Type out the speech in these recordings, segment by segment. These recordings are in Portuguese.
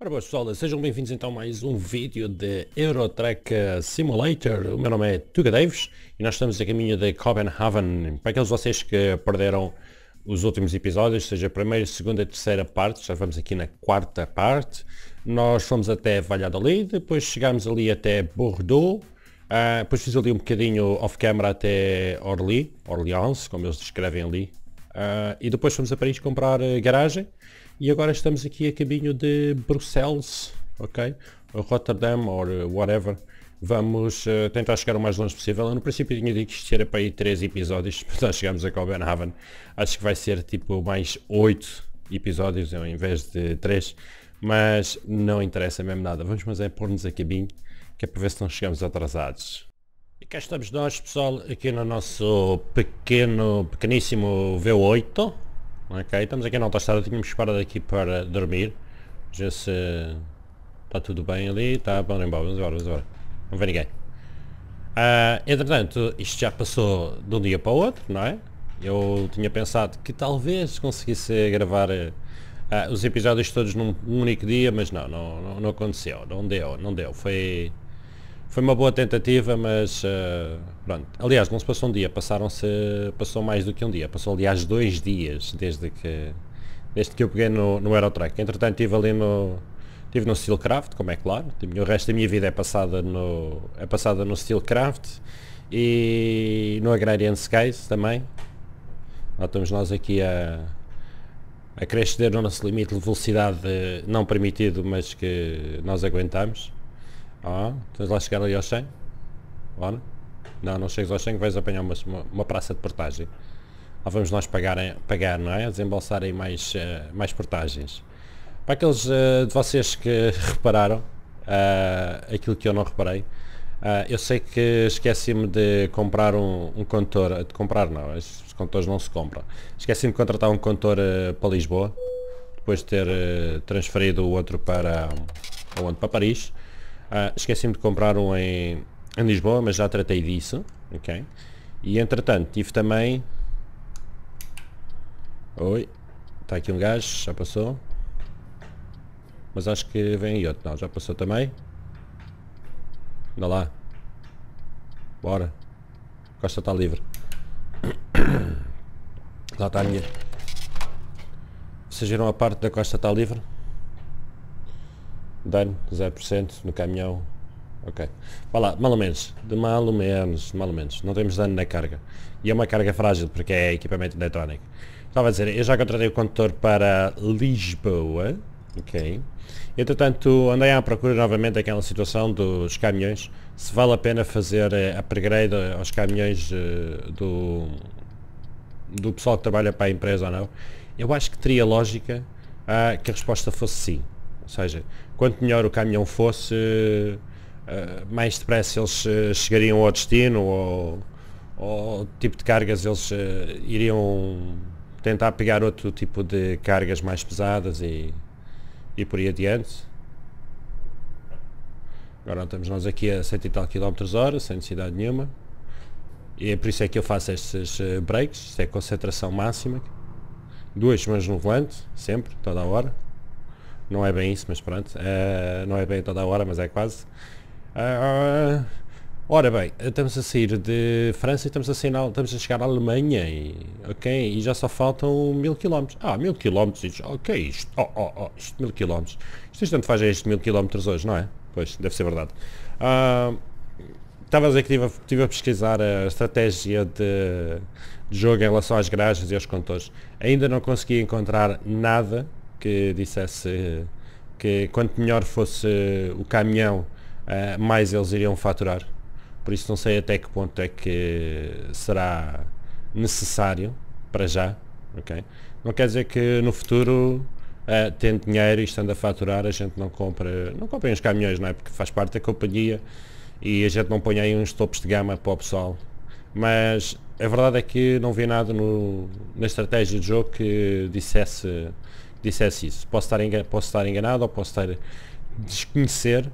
Ora boas pessoal, sejam bem-vindos então a mais um vídeo de Eurotrack Simulator. O meu nome é Tuga Davis e nós estamos a caminho de Copenhagen. Para aqueles de vocês que perderam os últimos episódios, seja a primeira, segunda e terceira parte, já vamos aqui na quarta parte. Nós fomos até Valladolid, depois chegámos ali até Bordeaux, uh, depois fiz ali um bocadinho off-camera até Orly, Orleans, como eles descrevem ali, uh, e depois fomos a Paris comprar ah, garagem e agora estamos aqui a caminho de Bruxelas, ok? Rotterdam, ou eh, whatever. Vamos uh, tentar chegar o mais longe possível. Eu no princípio tinha dito que isto era para ir 3 episódios, mas nós chegamos a Copenhagen. Acho que vai ser tipo mais 8 episódios ao invés de 3. Mas não interessa mesmo nada. Vamos mas é pôr-nos a caminho, que é para ver se não chegamos atrasados. E cá estamos nós, pessoal, aqui no nosso pequeno, pequeníssimo V8. Ok, estamos aqui na autoestrada. tínhamos parado aqui para dormir. Já se... Está tudo bem ali, está, vamos embora, vamos embora, vamos embora. Não vê ninguém. Uh, entretanto, isto já passou de um dia para o outro, não é? Eu tinha pensado que talvez conseguisse gravar uh, os episódios todos num, num único dia, mas não, não, não aconteceu, não deu, não deu. Foi, foi uma boa tentativa, mas uh, pronto. Aliás, não se passou um dia, passaram-se, passou mais do que um dia, passou aliás dois dias desde que, desde que eu peguei no, no Aerotrack. Entretanto estive ali no, estive no Steelcraft, como é claro, o resto da minha vida é passada no, é passada no Steelcraft e no Agrarian Skies também. Lá estamos nós aqui a, a crescer no nosso limite de velocidade não permitido, mas que nós aguentamos. Ah, tens lá chegar ali ao 100? Não, não chegas ao 100 vais apanhar uma, uma praça de portagem. Lá ah, vamos nós pagar, pagar não é? Desembolsar aí mais, uh, mais portagens. Para aqueles uh, de vocês que repararam, uh, aquilo que eu não reparei, eu sei que esqueci-me de comprar um, um condutor, de comprar não, os condutores não se compram. Esqueci-me de contratar um condutor para Lisboa, depois de ter transferido o outro para, um, para Paris Uh, Esqueci-me de comprar um em, em Lisboa, mas já tratei disso. Ok. E entretanto, tive também... Oi. Está aqui um gajo, já passou. Mas acho que vem aí outro. Não, já passou também. Anda lá. Bora. Costa está livre. lá está a minha. Vocês viram a parte da Costa está livre? Dano, 0% no caminhão. Ok. Vá lá, mal ou menos. De mal ou menos, mal ou menos. Não temos dano na carga. E é uma carga frágil, porque é equipamento eletrónico. Estava a dizer, eu já contratei o condutor para Lisboa. Ok. Entretanto, andei à procura novamente aquela situação dos caminhões. Se vale a pena fazer a eh, upgrade aos caminhões eh, do, do pessoal que trabalha para a empresa ou não. Eu acho que teria lógica ah, que a resposta fosse sim. Ou seja, quanto melhor o caminhão fosse, eh, mais depressa eles eh, chegariam ao destino ou, ou tipo de cargas eles eh, iriam tentar pegar outro tipo de cargas mais pesadas e, e por aí adiante. Agora estamos nós aqui a 100 e tal km hora, sem necessidade nenhuma. E é por isso é que eu faço estes breaks, isto é concentração máxima. Duas mãos no volante, sempre, toda a hora. Não é bem isso, mas pronto. Uh, não é bem toda a hora, mas é quase. Uh, ora bem, estamos a sair de França e estamos a, sair, estamos a chegar à Alemanha. E, ok, e já só faltam mil quilómetros. Ah, mil quilómetros. Ok, isto. Oh, oh, oh, isto mil quilómetros. Isto tanto faz é isto mil quilómetros hoje, não é? Pois, deve ser verdade. Uh, ah, Estava a dizer que estive a, pesquisar a estratégia de, de jogo em relação às garagens e aos contores. Ainda não consegui encontrar nada que dissesse que quanto melhor fosse o caminhão, eh, mais eles iriam faturar. Por isso não sei até que ponto é que será necessário para já. Okay? Não quer dizer que no futuro, uh, tendo dinheiro e estando a faturar, a gente não compra, não comprem os caminhões, não é? Porque faz parte da companhia e a gente não põe aí uns topos de gama para o pessoal. Mas a verdade é que não vi nada no, na estratégia de jogo que dissesse dissesse isso. Posso estar, engan posso estar enganado ou posso estar desconhecer uh,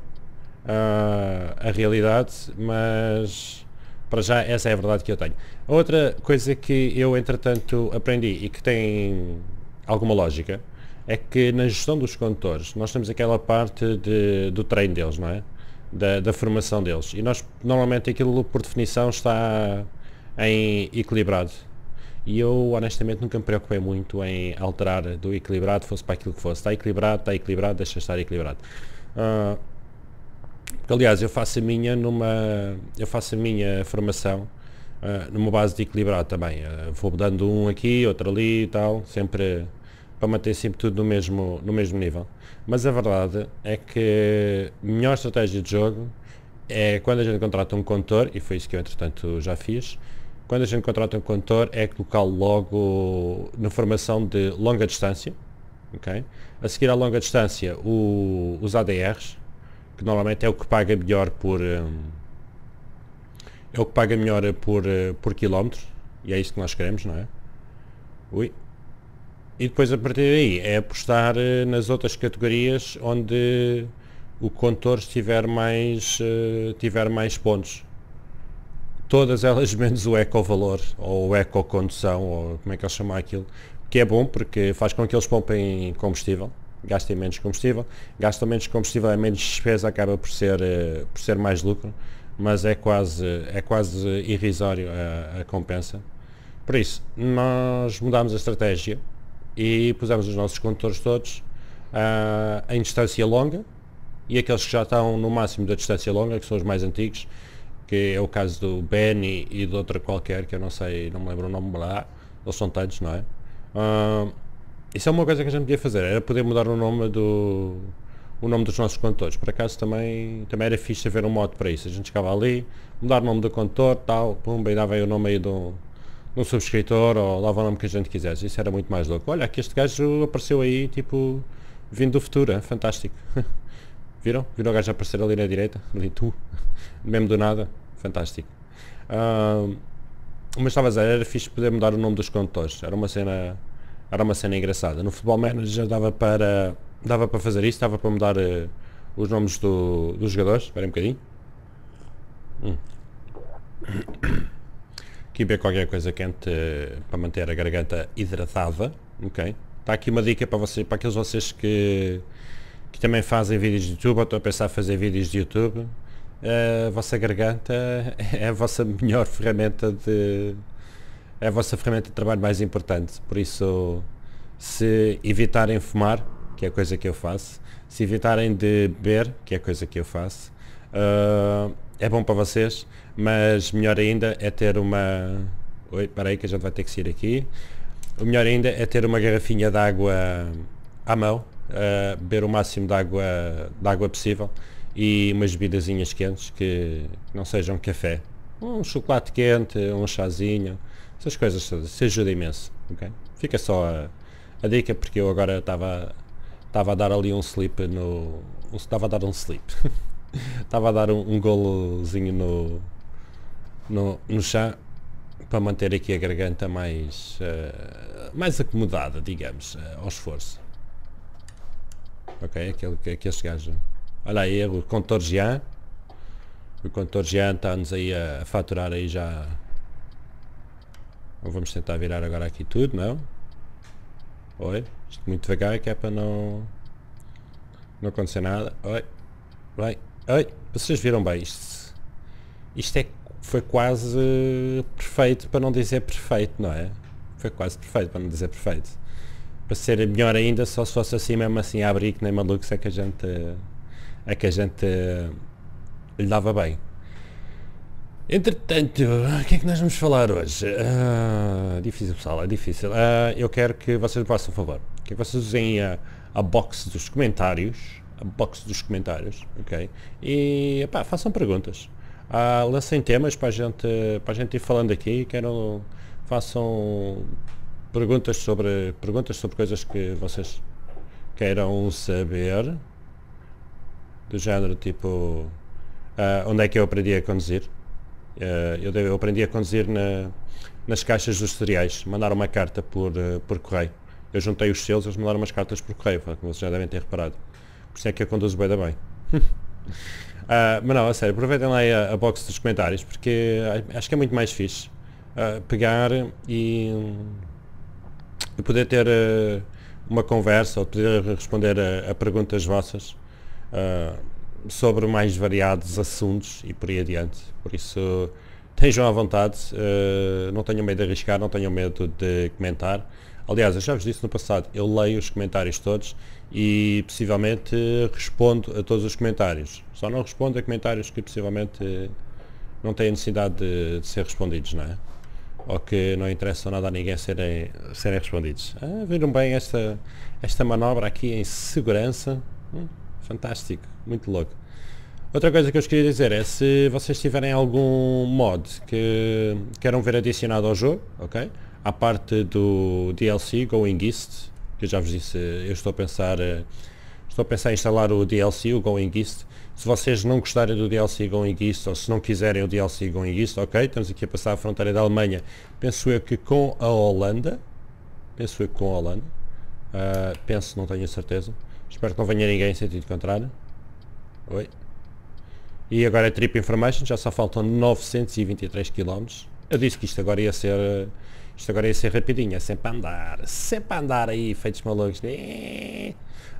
a realidade, mas para já essa é a verdade que eu tenho. Outra coisa que eu entretanto aprendi e que tem alguma lógica é que na gestão dos condutores nós temos aquela parte de, do treino deles, não é? Da, da, formação deles. E nós normalmente aquilo por definição está em equilibrado e eu honestamente nunca me preocupei muito em alterar do equilibrado fosse para aquilo que fosse. Está equilibrado, está equilibrado, deixa estar equilibrado. Uh, ah, porque, aliás, eu faço a minha numa. Eu faço a minha formação uh, numa base de equilibrado também. Uh, ah, vou dando um aqui, outro ali e tal, sempre para manter sempre tudo no mesmo, no mesmo nível. Mas a verdade é que a melhor estratégia de jogo é quando a gente contrata um condutor, e foi isso que eu entretanto já fiz, quando a gente contrata um condutor é colocá-lo logo na formação de longa distância, okay? a seguir à longa distância o, os ADRs, que normalmente é o que paga melhor por eh, é o que paga melhor por, eh, por quilómetro e é isso que nós queremos, não é? Ui. E depois a partir daí é apostar eh, nas outras categorias onde o condutor estiver mais, tiver mais pontos todas elas menos o eco valor ou o condução ou como é que eles chamam aquilo, que é bom porque faz com que eles poupem combustível, gastem menos combustível, gastam menos combustível é menos despesa, acaba por ser, eh, por ser mais lucro, mas é quase, é quase irrisório a, a compensa. Por isso, nós mudámos a estratégia e pusemos os nossos condutores todos uh, em distância longa e aqueles que já estão no máximo da distância longa, que são os mais antigos, que é o caso do Benny e de outra qualquer, que eu não sei, não me lembro o nome lá, eles são tantos, não é? Uh, isso é uma coisa que a gente podia fazer, era poder mudar o nome do o nome dos nossos condutores. Por acaso também, também era fixe haver um modo para isso. A gente chegava ali, mudar o nome do condutor, tal, pumba, e dava aí o nome aí de um, subscritor ou dava o nome que a gente quisesse. Isso era muito mais louco. Olha, que este gajo apareceu aí, tipo, vindo do futuro, é? fantástico. Viram? Viram o gajo aparecer ali na direita? Ali tu? Mesmo do nada? Fantástico. Uh, mas estava a dizer, era fixe poder mudar o nome dos condutores. Era uma cena, era uma cena engraçada. No Futebol Manager dava para, dava para fazer isso, dava para mudar uh, os nomes do, dos jogadores. Espera um bocadinho. Hum. Aqui beber qualquer coisa quente uh, para manter a garganta hidratada. Ok. Está aqui uma dica para, você, para aqueles vocês que que também fazem vídeos de YouTube, ou estou a pensar fazer vídeos de YouTube, eh, a vossa garganta é a vossa melhor ferramenta de. é a vossa ferramenta de trabalho mais importante. Por isso, se evitarem fumar, que é coisa que eu faço, se evitarem de beber, que é coisa que eu faço, uh, é bom para vocês, mas melhor ainda é ter uma. Oi, peraí que a gente vai ter que sair aqui. O melhor ainda é ter uma garrafinha de água à mão uh, beber o máximo de água, de água possível e umas bebidazinhas quentes que não sejam café. Um chocolate quente, um chazinho, essas coisas se ajuda imenso. Okay? Fica só a, a dica porque eu agora estava estava a dar ali um slip no. Estava a dar um slip. Estava a dar um, um golozinho no, no, no chá para manter aqui a garganta mais, uh, mais acomodada, digamos, uh, ao esforço. Ok, aquele que, que esse gajo. Olha aí, o condutor Jean. O condutor Jean está-nos aí a, a, faturar aí já. Vamos tentar virar agora aqui tudo, não? Oi, isto muito devagar que é para não. Não acontecer nada. Oi. Bem. Oi. Vocês viram bem isto. Isto é, foi quase perfeito para não dizer perfeito, não é? Foi quase perfeito para não dizer perfeito para ser melhor ainda, só se fosse assim mesmo assim a abrir que nem malucos é que a gente é que a gente eh, lhe dava bem. Entretanto, o que é que nós vamos falar hoje? Uh, difícil pessoal, é difícil. Uh, eu quero que vocês me façam um favor. Que vocês usem a, a box dos comentários. A box dos comentários, ok? E epá, façam perguntas. Uh, lancem temas para a gente, para a gente ir falando aqui. Quero, façam perguntas sobre perguntas sobre coisas que vocês queiram saber do género tipo uh, onde é que eu aprendi a conduzir uh, eu, eu, aprendi a conduzir na, nas caixas dos cereais mandaram uma carta por, uh, por correio eu juntei os selos eles mandaram umas cartas por correio como vocês já devem ter reparado por isso é que eu conduzo bem da bem mas não, a sério, aproveitem lá a, a box dos comentários porque acho que é muito mais fixe pegar e de poder ter uh, uma conversa ou de poder responder a, a perguntas vossas uh, sobre mais variados assuntos e por aí adiante. Por isso, estejam à vontade, uh, não tenham medo de arriscar, não tenham medo de comentar. Aliás, eu já vos disse no passado, eu leio os comentários todos e possivelmente respondo a todos os comentários. Só não respondo a comentários que possivelmente não têm necessidade de, de ser respondidos, não é? ou que não interessam nada a ninguém serem, serem respondidos. Ah, viram bem esta, esta manobra aqui em segurança? Hum, fantástico, muito louco. Outra coisa que eu vos queria dizer é se vocês tiverem algum mod que queiram ver adicionado ao jogo, ok? À parte do DLC Going East, que eu já vos disse, eu estou a pensar, eh, estou a pensar em instalar o DLC, o Going East, se vocês não gostarem do DLC Going East ou se não quiserem o DLC Going East, ok, estamos aqui a passar a fronteira da Alemanha, penso eu que com a Holanda, penso eu que com a Holanda, uh, penso, não tenho a certeza, espero que não venha ninguém em sentido contrário, oi, e agora é Trip Information, já só faltam 923 km, eu disse que isto agora ia ser, isto agora ia ser rapidinho, é sempre a andar, sempre a andar aí, feitos malucos, né?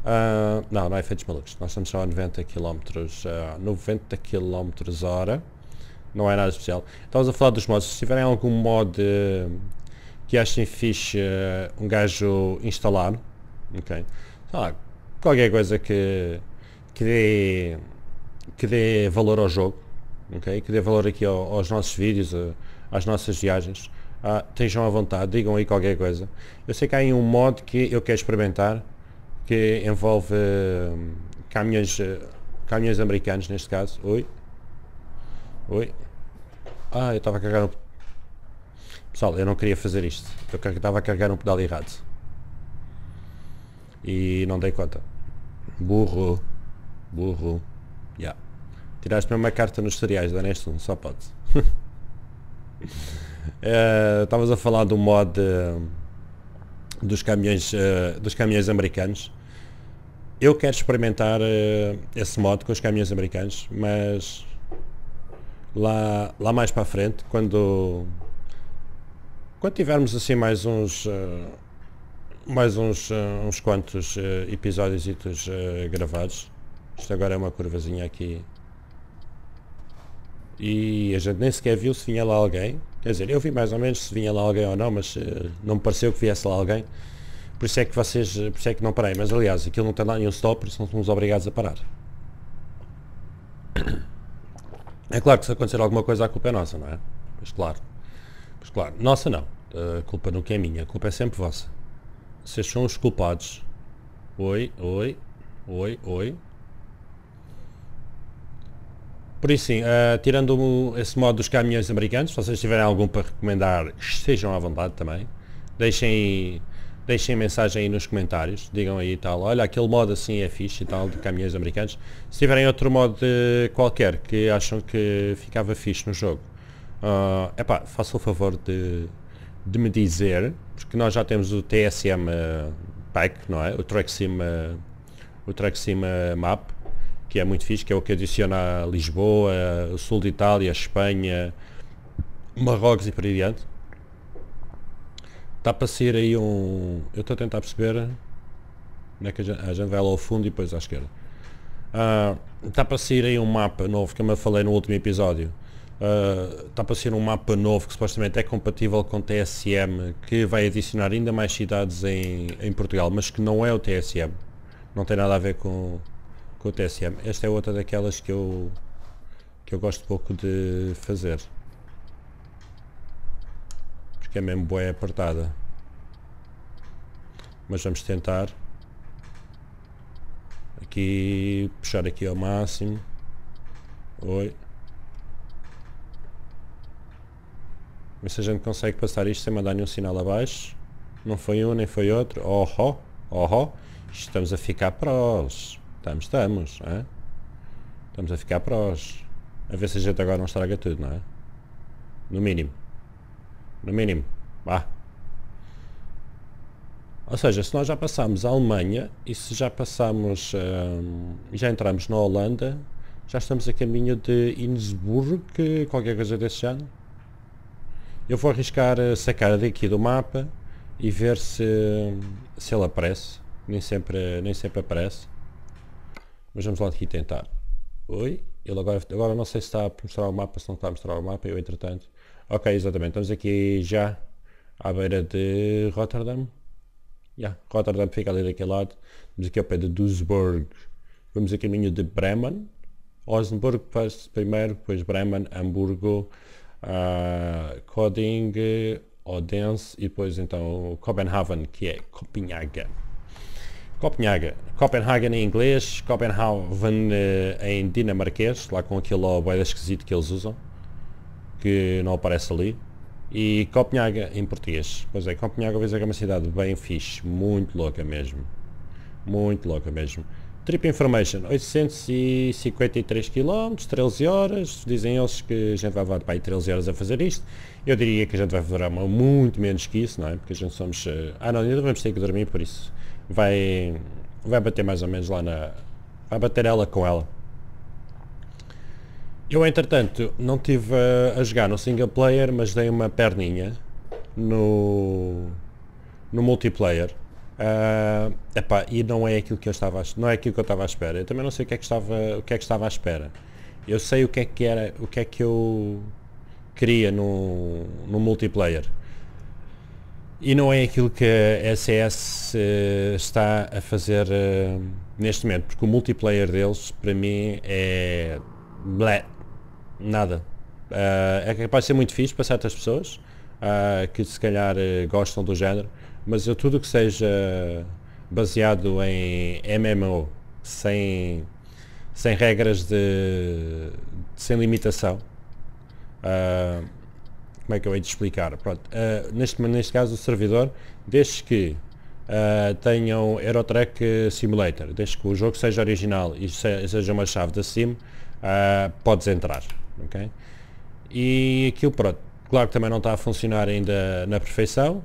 Uh, não, não é efeitos malucos. Nós estamos só a 90 km, uh, 90 km hora. Não é nada especial. Estamos a falar dos mods. Se tiverem algum mod uh, que achem fixe ah, um gajo instalar, ok? qualquer coisa que, que, dê, que dê valor ao jogo, ok? Que dê valor aqui ao, aos nossos vídeos, às nossas viagens. Ah, estejam à vontade, digam aí qualquer coisa. Eu sei que há aí um mod que eu quero experimentar, que envolve uh, caminhões, uh, caminhões americanos neste caso. Oi. Oi. Ah, eu estava a carregar um... Pessoal, eu não queria fazer isto. Eu estava a carregar um pedal errado. E não dei conta. Burro. Burro. Já. Yeah. Tiraste-me uma carta nos cereais, da Nestum, só pode. Eh, estavas uh, a falar do mod... Uh, dos caminhões, uh, dos caminhões americanos. Eu quero experimentar uh, esse modo com os caminhões americanos, mas lá, lá mais para a frente, quando, quando tivermos assim mais uns, uh, mais uns, uns quantos episódios gravados, isto agora é uma curvazinha aqui e a gente nem sequer viu se vinha lá alguém. Quer dizer, eu vi mais ou menos se vinha lá alguém ou não, mas uh, não me pareceu que viesse lá alguém. Por isso é que vocês, eh, por isso é que não parei. Mas aliás, aquilo não tem lá nenhum stop, por isso não somos obrigados a parar. É claro que se acontecer alguma coisa a culpa é nossa, não é? Mas claro. Mas claro, nossa não. Eh, a culpa nunca é minha, a culpa é sempre vossa. Vocês são os culpados. Oi, oi, oi, oi. Por isso sim, uh, tirando esse modo dos caminhões americanos, se vocês tiverem algum para recomendar, sejam à vontade também. Deixem, deixem mensagem aí nos comentários, digam aí tal, olha aquele modo assim é fixe e tal, de caminhões americanos. Se tiverem outro modo eh, qualquer que acham que ficava fixe no jogo, uh, epá, façam o favor de, de me dizer, porque nós já temos o TSM uh, Pack, não é? O Track Sim, uh, o Track Sim Map que é muito fixe, que é o que adiciona a Lisboa, o sul de Itália, Espanha, Marrocos e por aí adiante. Está para sair aí um. Eu estou a tentar perceber. Né, que a gente, a gente vai lá ao fundo e depois à esquerda. Uh, ah, está para sair aí um mapa novo, que eu me falei no último episódio. Uh, ah, está para sair um mapa novo que supostamente é compatível com TSM, que vai adicionar ainda mais cidades em, em Portugal, mas que não é o TSM. Não tem nada a ver com, com o TSM. Esta é outra daquelas que eu, que eu gosto pouco de fazer. Porque é mesmo boa apertada. Mas vamos tentar aqui, puxar aqui ao máximo. Oi. Mas se a gente consegue passar isto sem mandar nenhum sinal abaixo. Não foi um, nem foi outro. Oh, oh, oh, oh. Estamos a ficar prós. Estamos, estamos. É? Estamos a ficar prós. A ver se a gente agora não estraga tudo, não é? No mínimo. No mínimo. Vá. Ou seja, se nós já passamos a Alemanha e se já passamos, hum, já entramos na Holanda, já estamos a caminho de Innsbruck, qualquer coisa desse género. Eu vou arriscar eh, sacar daqui do mapa e ver se, se ele aparece. Nem sempre, nem sempre aparece. Mas vamos lá aqui tentar. Oi? Ele agora, agora não sei se está a mostrar o mapa, se não está a mostrar o mapa, eu entretanto. Ok, exatamente. Estamos aqui já à beira de Rotterdam. Yeah, Rotterdam fica ali daquele lado. Estamos aqui ao pé de Duisburg. Vamos a caminho de Bremen. Osenburg primeiro, depois Bremen, Hamburgo, uh, ah, Coding, Odense e depois então Copenhagen, que é Copenhaga. Copenhaga. Copenhagen em inglês, Copenhagen eh, em dinamarquês, lá com aquele lobo esquisito que eles usam, que não aparece ali. E Copenhaga em português. Pois é, Copenhaga vez é uma cidade bem fixe, muito louca mesmo. Muito louca mesmo. Trip Information, 853 km, 13 horas. Dizem eles que a gente vai levar para aí 13 horas a fazer isto. Eu diria que a gente vai durar muito menos que isso, não é? Porque a gente somos. Eh, ah, não, ainda vamos ter que dormir por isso vai, vai bater mais ou menos lá na... vai bater ela com ela. Eu entretanto não estive a, a, jogar no single player, mas dei uma perninha no, no multiplayer. Uh, epá, e não é aquilo que eu estava não é aquilo que eu estava à espera. Eu também não sei o que é que estava o que é que estava à espera. Eu sei o que é que era o que é que eu queria no, no multiplayer. E não é aquilo que a SES uh, eh, está a fazer uh, neste momento, porque o multiplayer deles, para mim, é... Blé. Nada. Uh, é capaz de ser muito fixe para certas pessoas, que se calhar gostam do género, mas eu tudo que seja baseado em MMO, sem, sem regras de... sem limitação, como é que eu hei de explicar? Pronto, uh, neste, neste caso o servidor, desde que uh, tenham Aerotrack Simulator, desde que o jogo seja original e seja uma chave da sim, uh, podes entrar, ok? E aquilo, pronto, claro que também não está a funcionar ainda na perfeição,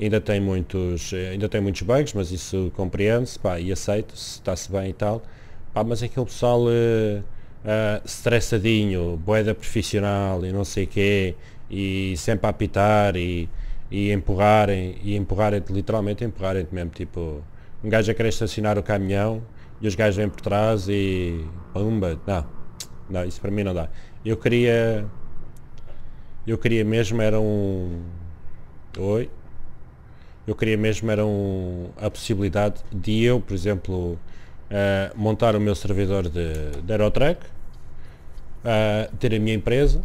ainda tem muitos, ainda tem muitos bugs, mas isso compreende-se, e aceito-se, está-se bem e tal, pá, mas aquele pessoal... Uh, uh, boeda profissional e não sei o quê, e sempre a apitar e, e empurrarem, e empurrarem literalmente empurrarem-te então mesmo, tipo, um gajo a querer estacionar o caminhão e os gajos vêm por trás e pumba, não, não, isso para mim não dá. Eu queria, eu queria mesmo era um, oi, eu queria mesmo era um, a possibilidade de eu, por exemplo, uh, montar o meu servidor de, de Aerotrack, uh, ter a minha empresa,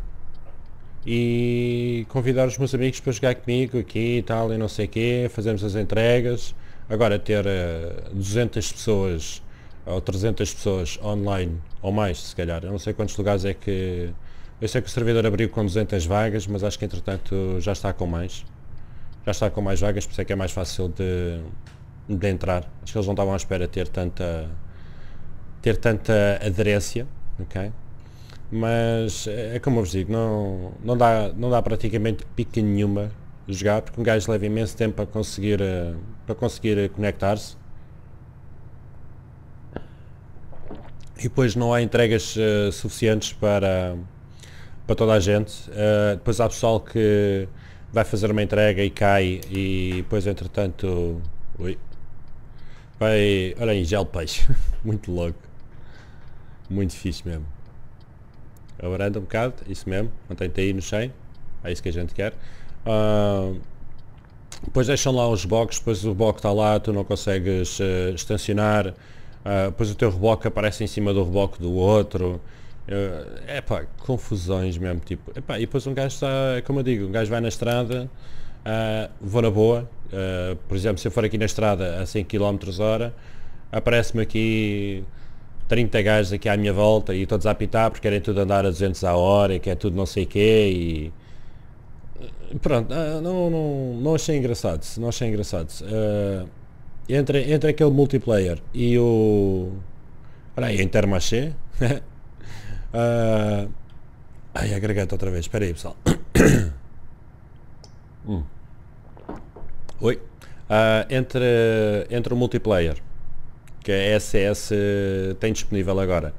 e convidar os meus amigos para jogar comigo aqui e tal e não sei o quê, fazemos as entregas. Agora ter uh, eh, 200 pessoas ou 300 pessoas online ou mais se calhar, eu não sei quantos lugares é que... Eu sei que o servidor abriu com 200 vagas, mas acho que entretanto já está com mais. Já está com mais vagas, por isso é que é mais fácil de, de entrar. Acho que eles não estavam à espera ter tanta ter tanta aderência, ok? Mas eh, é como eu vos digo, não, não, dá, não dá praticamente pica nenhuma jogar, porque um gajo leva imenso tempo para conseguir, eh, para conseguir eh, conectar-se. E depois não há entregas uh, suficientes para, para toda a gente. Uh, depois há pessoal que vai fazer uma entrega e cai e depois entretanto. Ui. Vai. Olha aí, gel peixe. Muito louco. Muito fixe mesmo a varanda um bocado, isso mesmo, mantém-te aí no cheio, é isso que a gente quer. Uh, depois deixam lá os blocos, depois o bloco está lá, tu não consegues uh, estacionar, uh, depois o teu reboque aparece em cima do reboque do outro. É uh, confusões mesmo, tipo, epá, e depois um gajo está, é como eu digo, um gajo vai na estrada, uh, vou na boa, por exemplo, se eu for aqui na estrada a 100 km hora, aparece-me aqui 30 gajos aqui à minha volta e todos a apitar porque querem tudo andar a 200 a hora e quer tudo não sei quê e pronto, ah, não, não, não achei engraçado, não achei engraçado. Uh, entre, entre aquele multiplayer e o. Olha aí, Intermarché. uh, ai, a outra vez, espera aí pessoal. hum. Oi. Uh, entre, entre o multiplayer que a SS eh, tem disponível agora.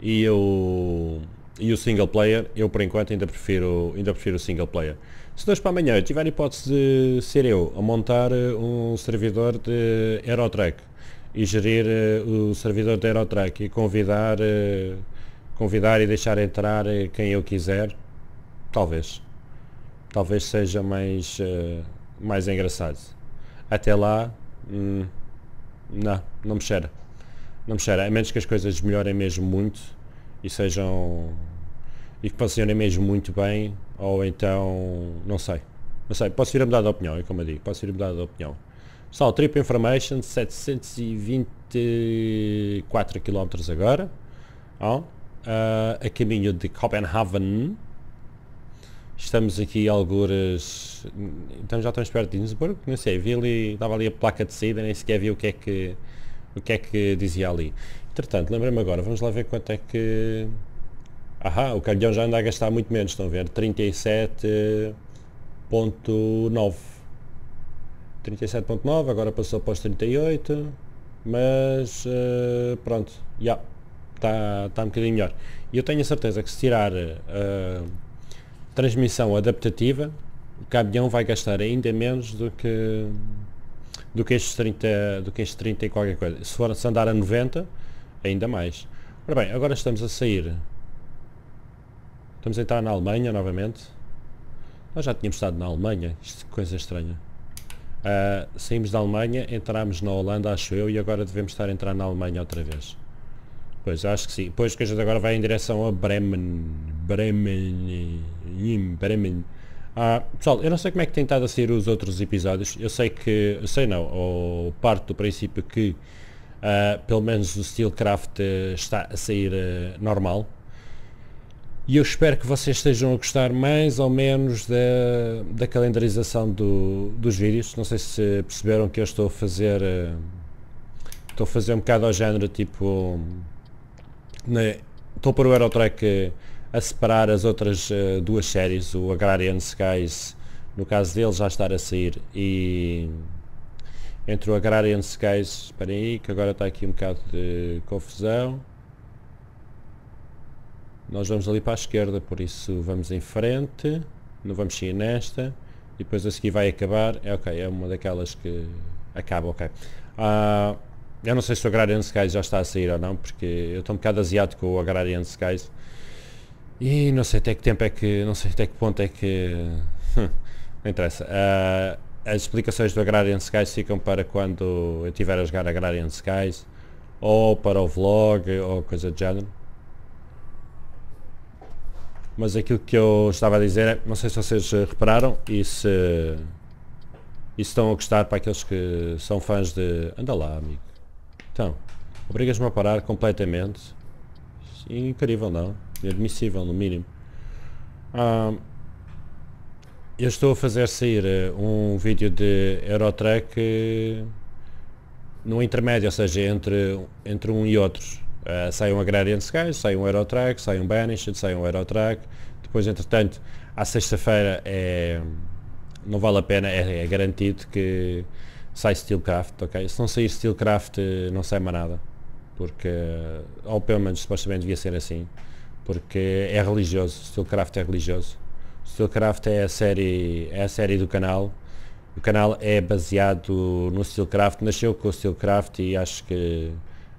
E o, e o single player, eu por enquanto ainda prefiro, ainda prefiro o single player. Se dois para amanhã eu tiver a hipótese de ser eu a montar eh, um servidor de Aerotrack e gerir eh, o servidor de Aerotrack e convidar, convidar e deixar entrar quem eu quiser, talvez. Talvez seja mais, mais engraçado. Até lá, hum, não, não me cheira. Não me cheira. A menos que as coisas melhorem mesmo muito e sejam. e que funcionem mesmo muito bem, ou então. não sei. Não sei, posso ir a mudar de opinião, é como eu digo, posso ir a mudar de opinião. Pessoal, Trip Information, 724 km agora. Oh, uh, a caminho de Copenhagen. Estamos aqui algures. Então já estamos perto de Innsbruck, não sei, vi ali, dava ali a placa de saída, nem sequer vi o que é que o que é que dizia ali. Entretanto, lembra-me agora, vamos lá ver quanto é que. Ahá, o caminhão já anda a gastar muito menos, estão a ver? 37.9. 37.9, agora passou para os 38. Mas uh, pronto, já. Yeah, está tá um bocadinho melhor. E eu tenho a certeza que se tirar. Uh, transmissão adaptativa, o caminhão vai gastar ainda menos do que do que estes 30, do que estes 30 e qualquer coisa. Se for se andar a 90, ainda mais. Ora bem, agora estamos a sair. Estamos a entrar na Alemanha novamente. Nós já tínhamos estado na Alemanha, isto é coisa estranha. Uh, saímos da Alemanha, entramos na Holanda, acho eu, e agora devemos estar a entrar na Alemanha outra vez. Pois, acho que sim. Pois que a gente agora vai em direção a Bremen. Bremen. Jim Ah, pessoal, eu não sei como é que tem estado a sair os outros episódios. Eu sei que, eu sei não, ou parte do princípio que uh, pelo menos o Steelcraft uh, está a sair uh, normal. E eu espero que vocês estejam a gostar mais ou menos da, da calendarização do, dos vídeos. Não sei se perceberam que eu estou a fazer. estou a fazer um bocado ao género tipo. Né, estou para o Eurotrack a separar as outras uh, duas séries, o Agrarian Skies, no caso dele já estar a sair, e entre o Agrarian Skies, espera aí, que agora está aqui um bocado de confusão. Nós vamos ali para a esquerda, por isso vamos em frente, não vamos sair nesta, depois a seguir vai acabar, é ok, é uma daquelas que acaba, ok. Uh, eu não sei se o Agrarian Skies já está a sair ou não, porque eu estou um bocado aziado com o Agrarian Skies, e não sei até que tempo é que. não sei até que ponto é que. Hum, não interessa. Uh, as explicações do Agrarian Skies ficam para quando eu estiver a jogar Agrarian Skies ou para o vlog ou coisa do género. Mas aquilo que eu estava a dizer é, não sei se vocês repararam e se, e se estão a gostar para aqueles que são fãs de... Anda lá, amigo. Então, obrigas-me a parar completamente. Incrível, não? admissível no mínimo. Ah, eu estou a fazer sair eh, um vídeo de Eurotrack eh, no intermédio, ou seja, entre, entre um e outros. Uh, eh, sai um Agrarian Sky, sai um Aerotrack, sai um Banished, sai um Aerotrack. Depois, entretanto, à sexta-feira é, não vale a pena, é, é, garantido que sai Steelcraft, ok? Se não sair Steelcraft, não sai mais nada. Porque, ou pelo menos supostamente devia ser assim porque é religioso, Steelcraft é religioso. Steelcraft é a série, é a série do canal. O canal é baseado no Steelcraft, nasceu com o Steelcraft e acho que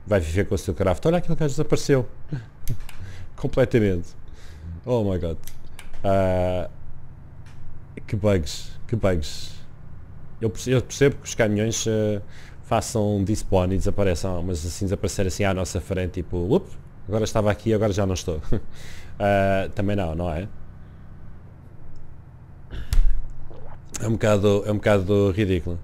vai viver com o Steelcraft. Olha aquele gajo desapareceu. Completamente. Oh my god. Uh, que bugs, que bugs. Eu, eu percebo que os caminhões uh, ah, façam despawn e desapareçam, mas assim desaparecer assim à nossa frente, tipo, up, Agora estava aqui, agora já não estou. Uh, também não, não é? É um bocado, é um bocado ridículo.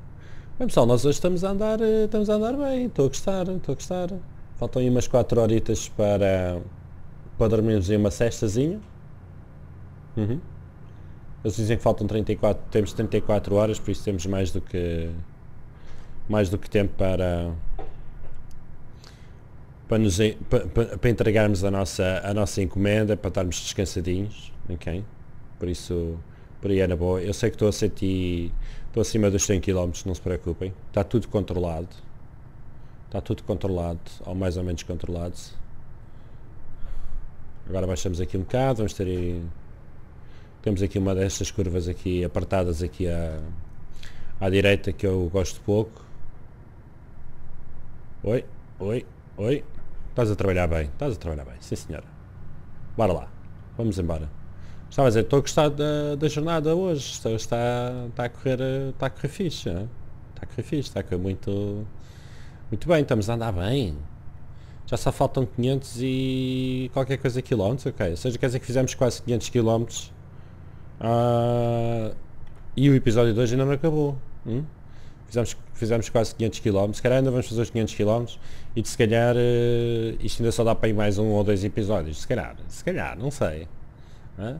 Bem pessoal, nós hoje estamos a andar, eh, estamos a andar bem, estou a gostar, estou a gostar. Faltam aí umas 4 horitas para, para dormirmos em uma cestazinha. Uhum. Eles dizem que faltam 34, temos 34 horas, por isso temos mais do que mais do que tempo para para, nos, para, para entregarmos a nossa, a nossa encomenda, para estarmos descansadinhos, ok? Por isso, por aí era é boa. Eu sei que estou a sentir estou acima dos 100 km, não se preocupem. Está tudo controlado. Está tudo controlado, ou mais ou menos controlado. Agora baixamos aqui um bocado, vamos ter aí... Temos aqui uma destas curvas aqui apertadas aqui à, à direita que eu gosto pouco. Oi, oi, oi. Estás a trabalhar bem, estás a trabalhar bem, sim senhora. Bora lá, vamos embora. Estava a dizer, estou a gostar da, da jornada hoje, está, está, está, a correr, está a correr fixe, é? está a correr fixe, está a correr muito, muito bem, estamos a andar bem. Já só faltam 500 e qualquer coisa quilómetros, ok. Ou seja, quer dizer que fizemos quase 500 quilómetros uh, e o episódio 2 ainda não acabou. Hum? fizemos, fizemos quase 500 km, se calhar ainda vamos fazer os 500 km e de se calhar uh, isto ainda só dá para ir mais um ou dois episódios, se calhar, se calhar, não sei. É?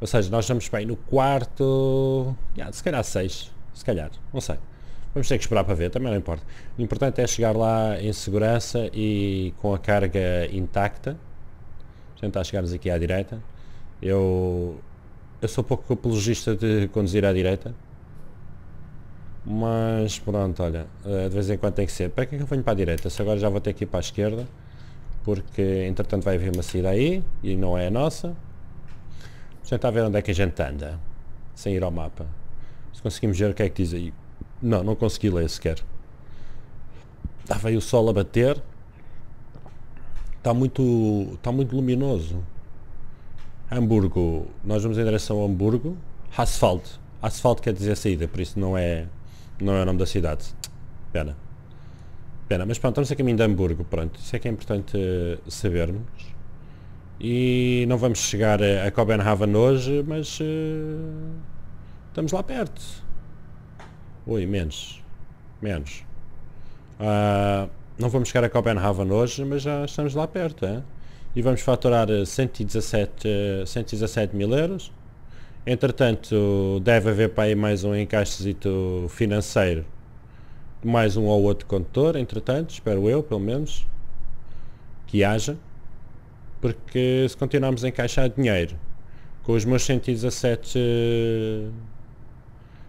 Ou seja, nós estamos bem no quarto, yeah, se calhar seis, se calhar, não sei. Vamos ter que esperar para ver, também não importa. O importante é chegar lá em segurança e com a carga intacta. Tentar chegarmos aqui à direita. Eu, eu sou pouco apologista de conduzir à direita. Mas pronto, olha, eh, de vez em quando tem que ser. Para que é que eu venho para a direita? Se agora já vou ter que ir para a esquerda, porque entretanto vai vir uma saída aí e não é a nossa. Já está a ver onde é que a gente anda, sem ir ao mapa. Se conseguimos ver o que é que diz aí. Não, não consegui ler sequer. Estava aí o sol a bater. Está muito, está muito luminoso. Hamburgo. Nós vamos em direção a Hamburgo. Asfalto. Asfalto quer dizer saída, por isso não é não é o nome da cidade. Pena. Pena, mas pronto, estamos a caminho de Hamburgo, pronto. Isso é que é importante eh, sabermos. E não vamos chegar a, a Copenhagen hoje, mas uh, estamos lá perto. Ui, menos. Menos. Uh, não vamos chegar a Copenhagen hoje, mas já estamos lá perto, hein? E vamos faturar 117, eh, 117 mil euros. Entretanto, deve haver para aí mais um encaixezito financeiro. Mais um ou outro condutor, entretanto, espero eu, pelo menos, que haja. Porque se continuarmos a encaixar dinheiro com os meus 117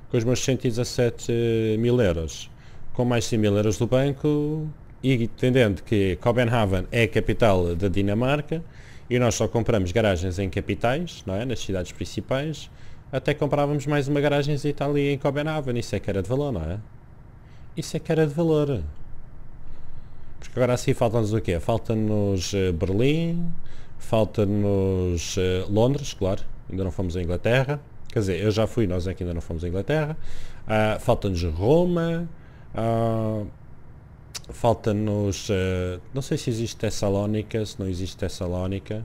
com os meus 117 mil euros, com mais 100 mil euros do banco e entendendo que Copenhagen é a capital da Dinamarca, e nós só compramos garagens em capitais, não é? nas cidades principais, até comprávamos mais uma garagem em Itália em Copenhagen, isso é que era de valor, não é? Isso é que era de valor. Porque agora assim falta-nos o quê? Falta-nos eh, Berlim, falta-nos eh, Londres, claro, ainda não fomos à Inglaterra. Quer dizer, eu já fui, nós é que ainda não fomos à Inglaterra. Uh, falta-nos Roma. Uh, Falta-nos. Uh, não sei se existe Tessalónica, se não existe Tessalónica,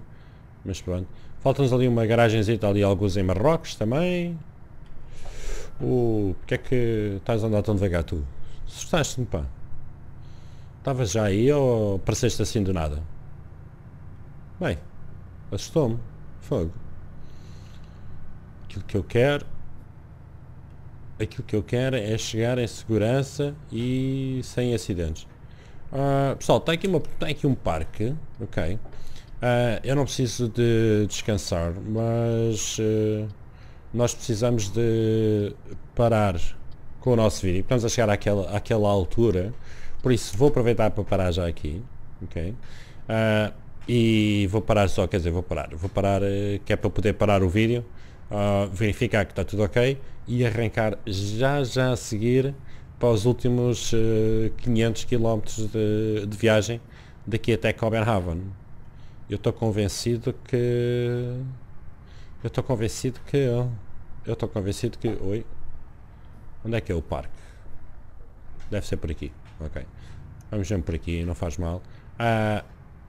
mas pronto. Falta-nos ali uma garagenzinha ali, alguns em Marrocos também. O uh, que é que estás a andar tão devagar tu? Assustaste-me, pá. Estavas já aí ou apareceste assim do nada? Bem, assustou-me. Fogo. Aquilo que eu quero aquilo que eu quero é chegar em segurança e sem acidentes. Uh, pessoal, tem aqui, uma, aqui um parque, ok? Uh, eu não preciso de descansar, mas uh, nós precisamos de parar com o nosso vídeo. Estamos a chegar àquela, àquela altura, por isso vou aproveitar para parar já aqui, ok? Uh, e vou parar só, quer dizer, vou parar, vou parar, eh, que é para poder parar o vídeo, verificar que está tudo ok e arrancar já já a seguir para os últimos uh, 500 km de, de, viagem daqui até Copenhagen. Eu estou convencido que... Eu estou convencido que... Eu estou convencido que... Oi? Onde é que é o parque? Deve ser por aqui. Ok. Vamos mesmo por aqui, não faz mal. Ah,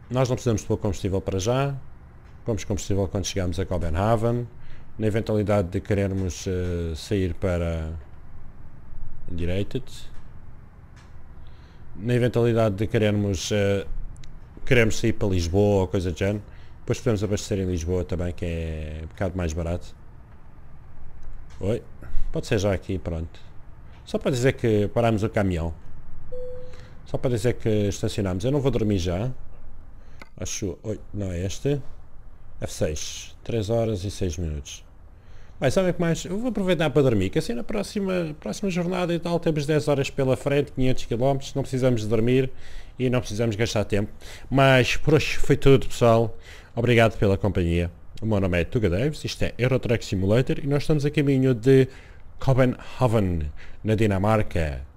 nós não precisamos de pôr combustível para já. Pomos combustível quando chegamos a Copenhagen na eventualidade de querermos uh, sair para Directed na eventualidade de querermos, uh, eh, querermos sair para Lisboa ou coisa do género, depois podemos abastecer em Lisboa também, que é um bocado mais barato. Oi, pode ser já aqui, pronto. Só para dizer que parámos o caminhão. Só para dizer que estacionámos. Eu não vou dormir já. Acho... Oi, não é este. F6. 3 horas e 6 minutos. Olha, sabem que mais? Eu vou aproveitar para dormir, que assim na próxima, próxima jornada e tal temos 10 horas pela frente, 500 km, não precisamos dormir e não precisamos gastar tempo. Mas por hoje foi tudo, pessoal. Obrigado pela companhia. O meu nome é Tuga Davis, isto é Eurotruck Simulator e nós estamos a caminho de Copenhagen, na Dinamarca.